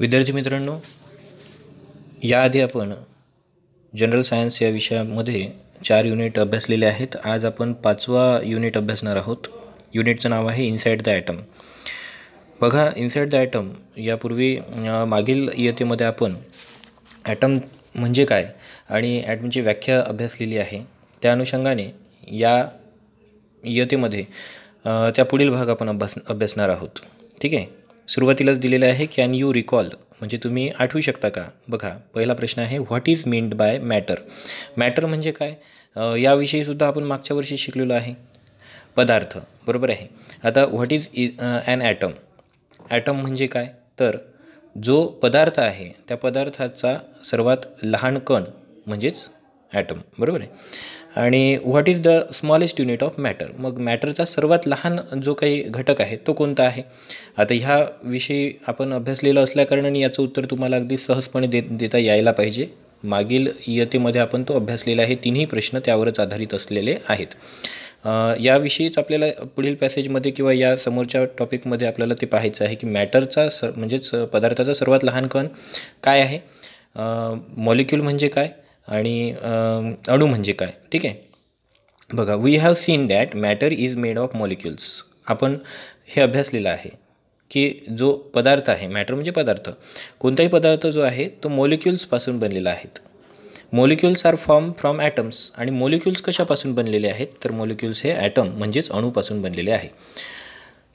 विद्यार्थी मित्रांनो याआधी आपण जनरल सायन्स या विषयामध्ये चार युनिट अभ्यासलेले आहेत आज आपण पाचवा युनिट अभ्यासणार आहोत युनिटचं नाव आहे इनसाईड द ॲटम बघा इनसाईड द ॲटम यापूर्वी मागील इयतेमध्ये आपण ॲटम म्हणजे काय आणि ॲटमची व्याख्या अभ्यासलेली आहे त्या अनुषंगाने या इयतेमध्ये त्या पुढील भाग आपण अभ्यास अभ्यासणार आहोत ठीक आहे सुरुवातीलाच दिलेलं आहे कॅन यू रिकॉल म्हणजे तुम्ही आठवू शकता का बघा पहिला प्रश्न आहे what is meant by matter matter म्हणजे काय याविषयीसुद्धा आपण मागच्या वर्षी शिकलेलो आहे पदार्थ बरोबर आहे आता what is uh an atom atom म्हणजे काय तर जो पदार्थ आहे त्या पदार्थाचा सर्वात लहान कण म्हणजेच ॲटम बरोबर आहे आणि what is the smallest unit of matter मग मॅटरचा सर्वात लहान जो काही घटक आहे तो कोणता आहे आता ह्या विषयी आपण अभ्यासलेला असल्याकारणाने याचं उत्तर तुम्हाला अगदी सहजपणे दे देता यायला पाहिजे मागील इयतेमध्ये आपण तो अभ्यासलेला आहे तिन्ही प्रश्न त्यावरच आधारित असलेले आहेत याविषयीच आपल्याला पुढील पॅसेजमध्ये किंवा या समोरच्या टॉपिकमध्ये आपल्याला ते पाहायचं आहे की मॅटरचा स म्हणजेच पदार्थाचा सर्वात लहान कण काय आहे मॉलिक्यूल म्हणजे काय आणि अणू म्हणजे काय ठीक आहे बघा we have seen that matter is made of molecules आपण हे अभ्यासलेलं आहे की जो पदार्थ आहे मॅटर म्हणजे पदार्थ कोणताही पदार्थ जो आहे तो मॉलिक्युल्सपासून बनलेला आहे molecules are form from atoms आणि मोलिक्युल्स कशापासून बनलेले आहेत तर मोलिक्युल्स हे ॲटम म्हणजेच अणूपासून बनलेले आहे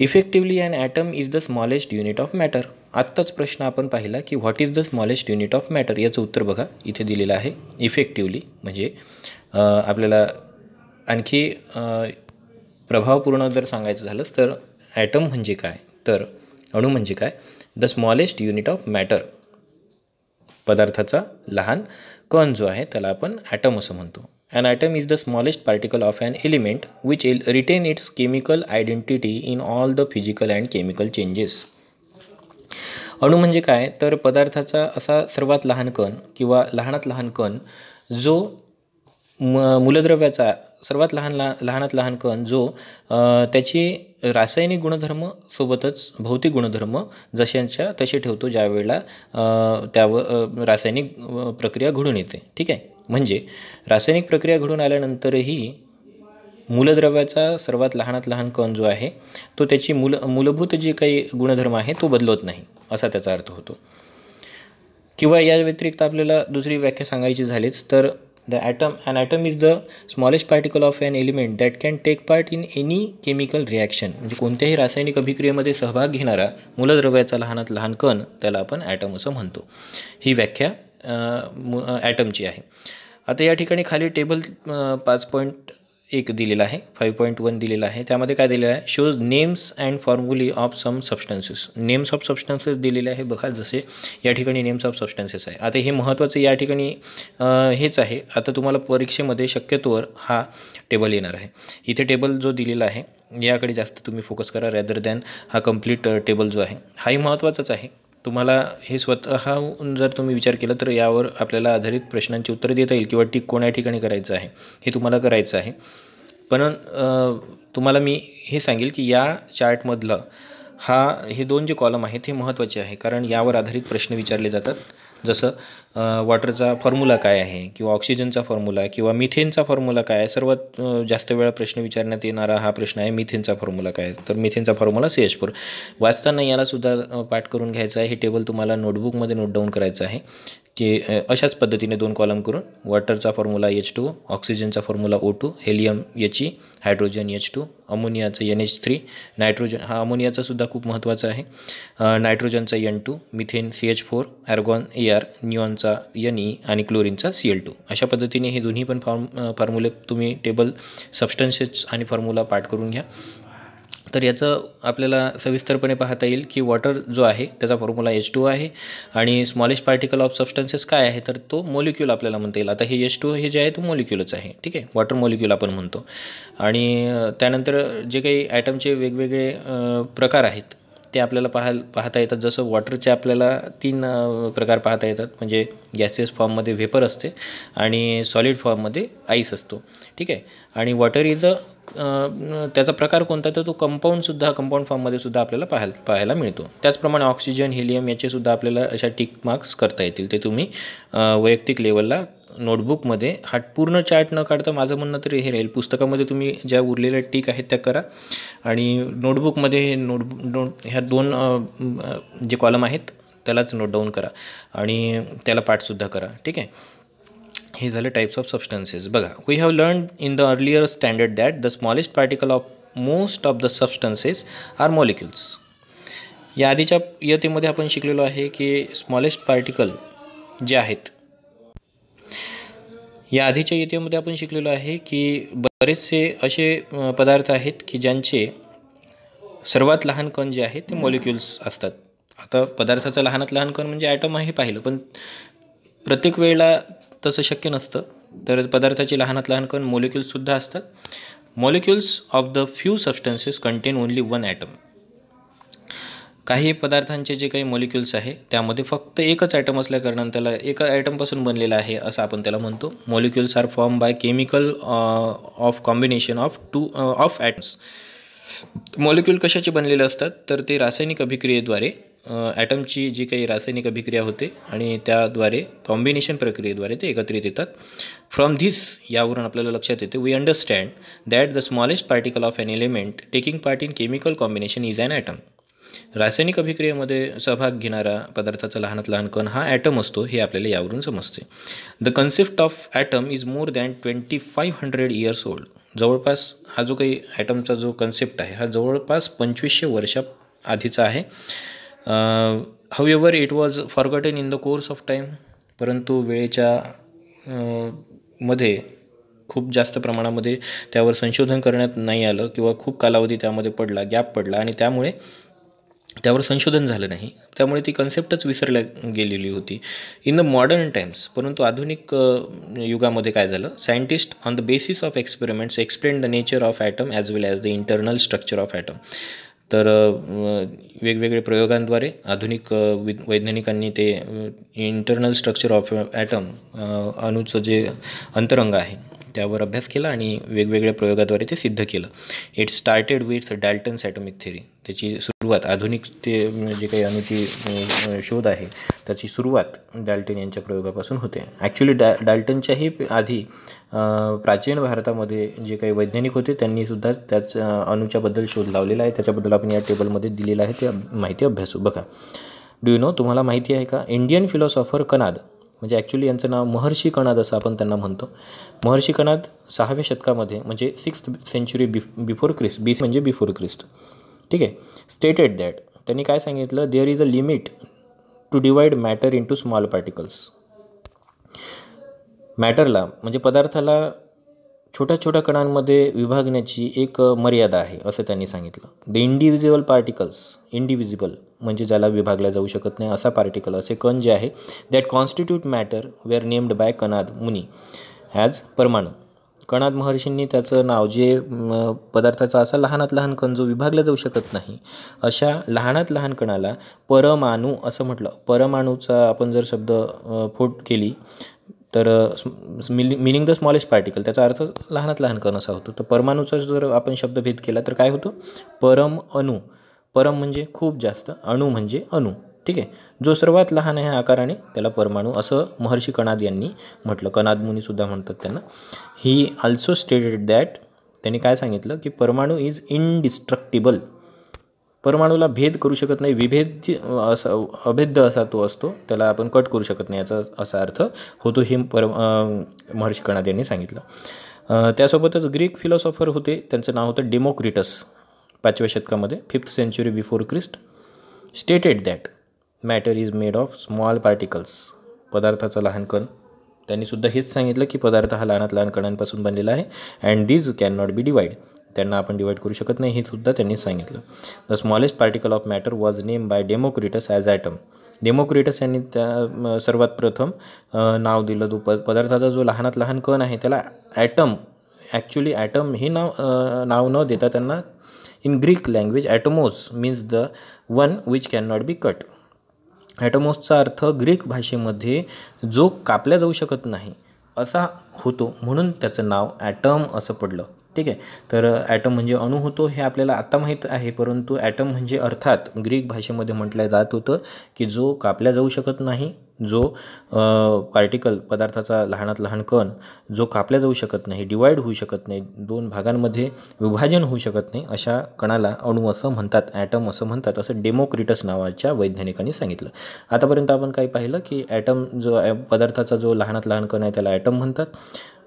effectively an atom is the smallest unit of matter आत्ताच प्रश्न आपण पाहिला की what is the smallest unit of matter याचं उत्तर बघा इथे दिलेलं आहे इफेक्टिव्हली म्हणजे आपल्याला आणखी प्रभावपूर्ण जर सांगायचं झालंच तर ॲटम म्हणजे काय तर अणू म्हणजे काय the smallest unit of matter पदार्थाचा लहान कण जो आहे त्याला आपण ॲटम असं म्हणतो An atom is the smallest particle of an element which will retain its chemical identity in all the physical and chemical changes. अणू म्हणजे काय तर पदार्थाचा असा सर्वात लहान कण किंवा लहानात लहान कण जो म मूलद्रव्याचा सर्वात लहान लहा लहानात लहान कण जो त्याची रासायनिक गुणधर्म सोबतच भौतिक गुणधर्म जशांच्या तसे ठेवतो ज्यावेळेला त्यावर रासायनिक प्रक्रिया घडून येते ठीक आहे म्हणजे रासायनिक प्रक्रिया घडून आल्यानंतरही मूलद्रव्याचा सर्वात लहानात लहान कण जो आहे तो त्याची मूल मूलभूत जे काही गुणधर्म आहे तो बदलत नाही असा त्याचा अर्थ होतो किंवा या व्यतिरिक्त आपल्याला दुसरी व्याख्या सांगायची झालीच तर the atom an atom is the smallest particle of an element that can take part in any chemical reaction म्हणजे कोणत्याही रासायनिक अभिक्रियेमध्ये सहभाग घेणारा मूलद्रव्याचा लहानात लहान कण त्याला आपण ॲटम असं म्हणतो ही व्याख्या ॲटमची आहे आता या ठिकाणी खाली टेबल पाच पॉईंट एक दिलेला आहे फाईव्ह पॉईंट वन दिलेला आहे त्यामध्ये काय दिलेलं आहे shows names and formulae of some substances names of substances दिलेले आहे बघा जसे या ठिकाणी नेम्स ऑफ सबस्टन्सेस आहे आता हे महत्त्वाचं या ठिकाणी हेच आहे आता तुम्हाला परीक्षेमध्ये शक्यतोवर हा टेबल येणार आहे इथे टेबल जो दिलेला आहे याकडे जास्त तुम्ही फोकस करा रॅदर दॅन हा कम्प्लीट टेबल जो आहे हाही महत्त्वाचाच आहे तुम्हाला हे स्वतःहून जर तुम्ही विचार केला तर यावर आपल्याला आधारित प्रश्नांची उत्तरं देता येईल किंवा टीक कोण्या ठिकाणी करायचं आहे हे तुम्हाला करायचं आहे पण तुम्हाला मी हे सांगेल की या चार्टमधलं हा हे दोन जे कॉलम आहेत हे महत्त्वाचे आहे कारण यावर आधारित प्रश्न विचारले जातात जसं वॉटरचा फॉर्म्युला काय आहे किंवा ऑक्सिजनचा फॉर्म्युला किंवा मिथेनचा फॉर्म्युला काय आहे सर्वात जास्त वेळा प्रश्न विचारण्यात येणारा हा प्रश्न आहे मिथेनचा फॉर्म्युला काय तर मिथेनचा फॉर्म्युला सी एच फोर वाचताना यालासुद्धा पाठ करून घ्यायचा आहे हे टेबल तुम्हाला नोटबुकमध्ये नोट डाऊन करायचं आहे की अशाच पद्धतीने दोन कॉलम करून वॉटरचा फॉर्म्युला एच टू ऑक्सिजनचा formula O two helium H E hydrogen H two अमोनियाचं एन एच थ्री नायट्रोजन हा अमोनियाचासुद्धा खूप महत्त्वाचा आहे नायट्रोजनचा N two methane C H four argon A R न्यूऑनचा एन ई आणि क्लोरीनचा सी एल टू अशा पद्धतीने हे दोन्ही पण फॉर्म फॉर्म्युले तुम्ही टेबल सबस्टन्सेस आणि फॉर्म्युला पाठ करून घ्या तर याचं आपल्याला सविस्तरपणे पाहता येईल की वॉटर जो आहे त्याचा फॉर्म्युला एच टू आहे आणि स्मॉलेस्ट पार्टिकल ऑफ सबस्टन्सेस काय आहे तर तो मोलिक्यूल आपल्याला म्हणता येईल आता हे एच टू हे जे आहे तो मोलिक्यूलच आहे ठीक आहे वॉटर मोलिक्यूल आपण म्हणतो आणि त्यानंतर जे काही ॲटमचे वेगवेगळे प्रकार आहेत ते आपल्याला पाहाल पाहता येतात जसं वॉटरचे आपल्याला तीन प्रकार पाहता येतात म्हणजे गॅसेस फॉर्ममध्ये वेपर असते आणि सॉलिड फॉर्ममध्ये आईस असतो ठीक आहे आणि वॉटर इज अ त्याचा प्रकार कोणता तर तो कंपाऊंडसुद्धा कंपाऊंड फॉर्ममध्ये सुद्धा आपल्याला पाहाय पाहायला मिळतो त्याचप्रमाणे ऑक्सिजन हिलियम याचेसुद्धा आपल्याला अशा टिक मार्क्स करता येतील ते तुम्ही वैयक्तिक लेवलला नोटबुकमध्ये हा पूर्ण चार्ट न काढता माझं म्हणणं तरी हे राहील पुस्तकामध्ये तुम्ही ज्या उरलेल्या टीक आहेत त्या करा आणि नोटबुकमध्ये हे नोटबुक नोट ह्या दोन जे कॉलम आहेत त्यालाच नोट डाऊन करा आणि त्याला पाठसुद्धा करा ठीक आहे हे झाले टाईप्स ऑफ सबस्टन्सेस बघा we have learn in the earlier standard that the smallest particle of most of the substances are molecules या आधीच्या इयतेमध्ये आपण शिकलेलो आहे की स्मॉलेस्ट पार्टिकल जे आहेत या आधीच्या येतेमध्ये आपण शिकलेलो आहे की बरेचसे असे पदार्थ आहेत की ज्यांचे सर्वात लहान कण जे आहेत ते मॉलिक्युल्स असतात आता पदार्थाचं लहानात लहान कण म्हणजे ॲटम आहे पाहिलं पण प्रत्येक वेळेला तसं शक्य नसतं तर पदार्थाचे लहानात लहान कण मॉलिक्युल्ससुद्धा असतात molecules of the few substances contain only one atom काही पदार्थांचे जे काही मॉलिक्युल्स आहे त्यामध्ये फक्त एकच ॲटम असल्याकारणानं त्याला एका ॲटमपासून बनलेला आहे असं आपण त्याला म्हणतो molecules are form by chemical of combination of two of atoms molecule कशाचे बनलेले असतात तर ते रासायनिक अभिक्रियेद्वारे ॲटमची uh, जी काही रासायनिक अभिक्रिया होते आणि त्याद्वारे कॉम्बिनेशन प्रक्रियेद्वारे ते एकत्रित येतात फ्रॉम धिस यावरून आपल्याला लक्षात येते we understand that the smallest particle of an element taking part in chemical combination is an atom रासायनिक अभिक्रियेमध्ये सहभाग घेणारा पदार्थाचा लहानात लहान कण हा ॲटम असतो हे आपल्याला यावरून समजते the concept of atom is more than twenty five hundred years old जवळपास हा जो काही ॲटमचा जो कन्सेप्ट आहे हा जवळपास पंचवीसशे वर्षा आधीचा आहे हवेवर it was forgotten in the course of time परंतु वेळेच्या मध्ये खूप जास्त प्रमाणामध्ये त्यावर संशोधन करण्यात नाही आलं किंवा खूप कालावधी त्यामध्ये पडला गॅप पडला आणि त्यामुळे त्यावर संशोधन झालं नाही त्यामुळे ती कन्सेप्टच विसरल्या गेलेली होती इन द मॉडर्न टाइम्स परंतु आधुनिक युगामध्ये काय झालं scientist on the basis of experiments explain the nature of atom as well as the internal structure of atom तर वेगवेगळे प्रयोगांद्वारे आधुनिक वैज्ञानिकांनी ते इंटरनल स्ट्रक्चर ऑफ ॲटम अणूचं जे अंतरंग आहे त्यावर अभ्यास केला आणि वेगवेगळ्या प्रयोगाद्वारे ते सिद्ध केलं it started with Dalton atomic theory त्याची सुरुवात आधुनिक ते जे म्हणजे काही अणुची शोध आहे त्याची सुरुवात डाल्टन यांच्या प्रयोगापासून होते ॲक्च्युली डा डाल्टनच्याही आधी प्राचीन भारतामध्ये जे काही वैज्ञानिक होते त्यांनीसुद्धा त्याच अणुच्याबद्दल शोध लावलेला आहे त्याच्याबद्दल आपण या टेबलमध्ये दिलेला आहे ते माहिती अभ्यासू बघा डू यू नो तुम्हाला माहिती आहे का इंडियन फिलॉसॉफर कनाद म्हणजे ॲक्च्युली यांचं नाव महर्षी कणाद असं आपण त्यांना म्हणतो महर्षी कणाद सहाव्या शतकामध्ये म्हणजे sixth century bef before Christ BC म्हणजे बिफोर क्रिस्त ठीक आहे स्टेटेड दॅट त्यांनी काय सांगितलं there is a limit to divide matter into small particles मॅटरला म्हणजे पदार्थाला छोट्या छोट्या कणांमध्ये विभागण्याची एक मर्यादा आहे असं त्यांनी सांगितलं द इंडिव्हिज्युअल पार्टिकल्स इंडिव्हिज्युअल म्हणजे ज्याला विभागल्या जाऊ शकत नाही असा पार्टिकल असे कण जे आहे that constitute matter are named by Kanad Muni as paramanu Kanad महर्षींनी त्याचं नाव जे पदार्थाचा असा लहानात लहान कण जो विभागला जाऊ शकत नाही अशा लहानात लहान कणाला परमाणू असं म्हटलं परमाणूचा आपण जर शब्द फोट केली तर meaning meaning the smallest particle त्याचा अर्थ लहानात लहान कण असा होतो तर परमाणूचा जर आपण शब्दभेद केला तर काय होतो परम अणु परम म्हणजे खूप जास्त अणु म्हणजे अणु ठीक आहे जो सर्वात लहान आहे आकाराने त्याला परमाणू असं महर्षी कणाद यांनी म्हटलं कणाद मुनीसुद्धा म्हणतात त्यांना ही आल्सो स्टेटेड दॅट त्यांनी काय सांगितलं की परमाणू इज इनडिस्ट्रक्टिबल परमाणूला भेद करू शकत नाही विभेद असा अभेद्य असा तो असतो त्याला आपण कट करू शकत नाही याचा असा अर्थ होतो हे पर महर्षी कणाद यांनी सांगितलं त्यासोबतच ग्रीक फिलॉसॉफर होते त्यांचं नाव होतं डेमोक्रिटस पाचव्या शतकामध्ये fifth century before Christ stated that matter is made of small particles पदार्थाचं लहान कण त्यांनीसुद्धा हेच सांगितलं की पदार्थ हा लहानात लहान कणांपासून बनलेला आहे and these can not be divide त्यांना आपण डिवाईड करू शकत नाही हे सुद्धा त्यांनी सांगितलं the smallest particle of matter was name by Democritus as atom Democritus यांनी त्या सर्वात प्रथम नाव दिलं तो प पदार्थाचा जो लहानात लहान कण आहे त्याला ॲटम ॲक्च्युली ॲटम हे नाव नाव न देता त्यांना in Greek language atomos means the one which can not be cut ॲटोमोसचा अर्थ ग्रीक भाषेमध्ये जो कापल्या जाऊ शकत नाही असा होतो म्हणून त्याचं नाव ॲटम असं पडलं ठीक आहे तर ॲटम म्हणजे अणू होतो हे आपल्याला आत्ता माहीत आहे परंतु ॲटम म्हणजे अर्थात ग्रीक भाषेमध्ये म्हटलं जात होतं की जो कापल्या जाऊ शकत नाही जो पार्टिकल पदार्थाचा लहानात लहान कण जो कापला जाऊ शकत नाही डिवाईड होऊ शकत नाही दोन भागांमध्ये विभाजन होऊ शकत नाही अशा कणाला अणू असं म्हणतात ॲटम असं म्हणतात असं डेमोक्रिटस नावाच्या वैज्ञानिकांनी सांगितलं आतापर्यंत आपण काही पाहिलं की ॲटम जो पदार्थाचा जो लहानात लहान कण आहे त्याला ॲटम म्हणतात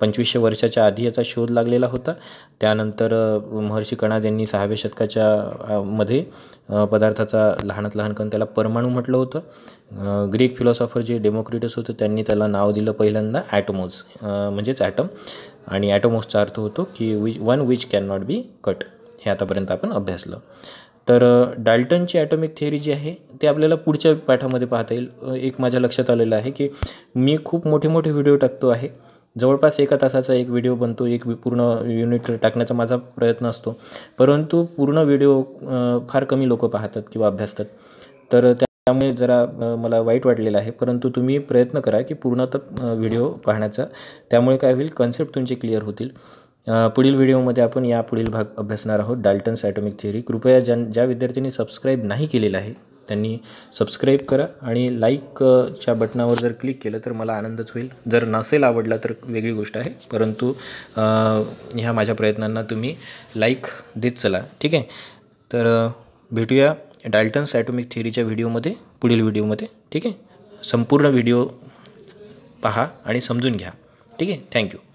पंचवीसशे वर्षाच्या आधी याचा शोध लागलेला होता त्यानंतर महर्षी कणाद यांनी सहाव्या शतकाच्या मध्ये पदार्थाचा लहानात लहान करून त्याला परमाणू म्हटलं होतं ग्रीक फिलॉसॉफर जे डेमोक्रेटस होते त्यांनी त्याला नाव दिलं पहिल्यांदा ॲटोमोज म्हणजेच ॲटम आणि ॲटोमोजचा अर्थ होतो की which one which can not be cut हे आतापर्यंत आपण अभ्यासलं तर डाल्टनची ॲटॉमिक थिअरी जी आहे ते आपल्याला पुढच्या पाठामध्ये पाहता येईल एक माझ्या लक्षात आलेलं आहे की मी खूप मोठे मोठे व्हिडिओ टाकतो आहे जवळपास एका तासाचा एक व्हिडिओ बनतो एक पूर्ण युनिट टाकण्याचा माझा प्रयत्न असतो परंतु पूर्ण व्हिडिओ फार कमी लोक पाहतात किंवा अभ्यासतात तर त्यामुळे जरा मला वाईट वाटलेलं आहे परंतु तुम्ही प्रयत्न करा की पूर्णतः व्हिडिओ पाहण्याचा त्यामुळे काय होईल कन्सेप्ट तुमचे क्लिअर होतील पुढील व्हिडिओमध्ये आपण या पुढील भाग अभ्यासणार आहोत डाल्टन्स ॲटॉमिक थिअरी कृपया ज्या ज्या विद्यार्थ्यांनी सबस्क्राईब नाही केलेलं आहे त्यांनी सबस्क्राईब करा आणि लाईकच्या बटनावर जर क्लिक केलं तर मला आनंदच होईल जर नसेल आवडला तर वेगळी गोष्ट आहे परंतु ह्या माझ्या प्रयत्नांना तुम्ही लाईक देत चला ठीक आहे तर भेटूया डाल्टन्स ॲटोमिक थिअरीच्या व्हिडिओमध्ये पुढील व्हिडिओमध्ये ठीक आहे संपूर्ण व्हिडिओ पहा आणि समजून घ्या ठीक आहे थँक्यू